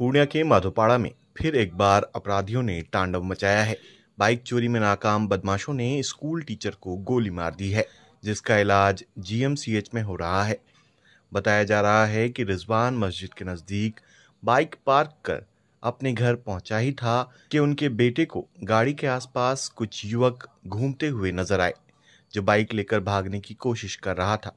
पूर्णिया के माधोपाड़ा में फिर एक बार अपराधियों ने तांडव मचाया है बाइक चोरी में नाकाम बदमाशों ने स्कूल टीचर को गोली मार दी है जिसका इलाज जीएमसीएच में हो रहा है बताया जा रहा है कि रिजवान मस्जिद के नज़दीक बाइक पार्क कर अपने घर पहुंचा ही था कि उनके बेटे को गाड़ी के आसपास कुछ युवक घूमते हुए नजर आए जो बाइक लेकर भागने की कोशिश कर रहा था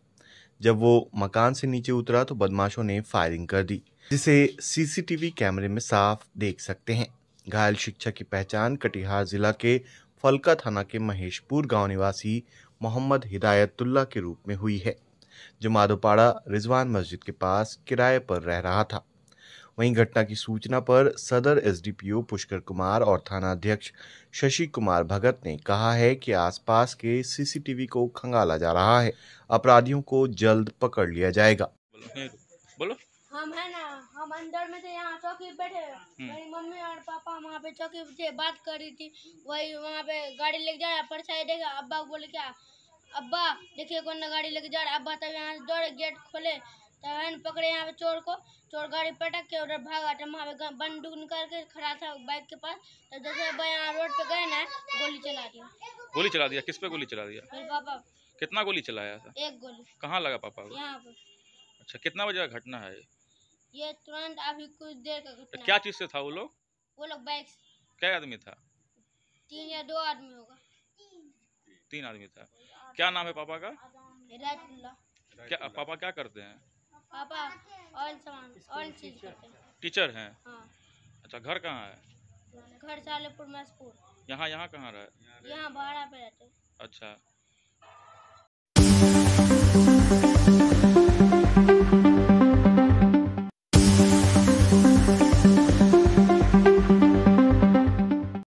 जब वो मकान से नीचे उतरा तो बदमाशों ने फायरिंग कर दी जिसे सीसीटीवी कैमरे में साफ देख सकते हैं घायल शिक्षक की पहचान कटिहार जिला के फलका थाना के महेशपुर गांव निवासी मोहम्मद हिदायतुल्ला के रूप में हुई है जो माधोपाड़ा रिजवान मस्जिद के पास किराए पर रह रहा था वहीं घटना की सूचना पर सदर एसडीपीओ पुष्कर कुमार और थानाध्यक्ष शशि कुमार भगत ने कहा है कि आसपास के सीसीटीवी को खंगाला जा रहा है अपराधियों को जल्द पकड़ लिया जाएगा बोलो हम है ना हम अंदर में थे यहाँ चौकी बैठे हम्म। मेरी मम्मी और पापा वहाँ पे चौकी से बात कर रही थी वही वहाँ पे गाड़ी लेके जाया परछाई देगा अब्बा बोले क्या अब्बा देखिए कौन गाड़ी लेके जा रहा अब्बा तब तो यहाँ दौड़े गेट खोले तहन तो पकड़े यहाँ पे चोर को चोर गाड़ी पटक के उधर भागा तो वहाँ पे बंदूक निकाल के खड़ा था बाइक के पास तो जैसे यहाँ रोड पे गए ना गोली चला दिया गोली चला दिया किस पे गोली चला दिया पापा कितना गोली चलाया था एक गोली कहाँ लगा पापा यहाँ पे अच्छा कितना बजे का घटना है ये तुरंत अभी कुछ देर का घटना क्या चीज से था वो लोग वो लोग बाइक क्या आदमी था तीन या दो आदमी होगा तीन आदमी था क्या नाम है पापा का क्या पापा क्या करते हैं पापा ऑल सामान ऑल चीज टीचर हैं हाँ अच्छा घर कहाँ है घर सालेपुर मसपुर यहाँ यहाँ कहाँ रहे यहाँ भाड़ा पे रहते अच्छा